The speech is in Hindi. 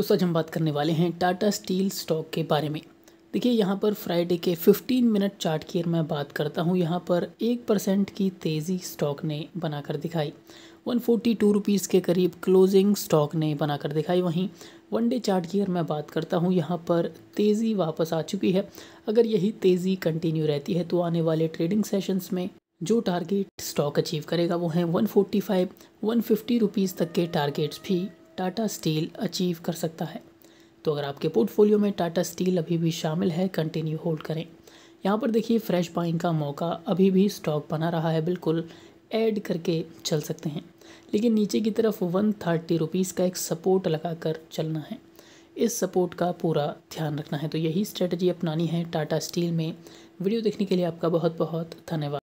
दोस्तों आज हम बात करने वाले हैं टाटा स्टील स्टॉक के बारे में देखिए यहाँ पर फ्राइडे के 15 मिनट चार्ट की मैं बात करता हूँ यहाँ पर एक परसेंट की तेज़ी स्टॉक ने बनाकर दिखाई वन फोर्टी टू रुपीज़ के करीब क्लोजिंग स्टॉक ने बनाकर दिखाई वहीं वन डे चार्ट की अगर मैं बात करता हूँ यहाँ पर तेज़ी वापस आ चुकी है अगर यही तेज़ी कंटिन्यू रहती है तो आने वाले ट्रेडिंग सेशनस में जो टारगेट स्टॉक अचीव करेगा वो है 145, 150 रुपीस तक के टारगेट्स भी टाटा स्टील अचीव कर सकता है तो अगर आपके पोर्टफोलियो में टाटा स्टील अभी भी शामिल है कंटिन्यू होल्ड करें यहाँ पर देखिए फ्रेश बाइंग का मौका अभी भी स्टॉक बना रहा है बिल्कुल ऐड करके चल सकते हैं लेकिन नीचे की तरफ वन थर्टी रुपीज़ का एक सपोर्ट लगाकर चलना है इस सपोर्ट का पूरा ध्यान रखना है तो यही स्ट्रेटजी अपनानी है टाटा स्टील में वीडियो देखने के लिए आपका बहुत बहुत धन्यवाद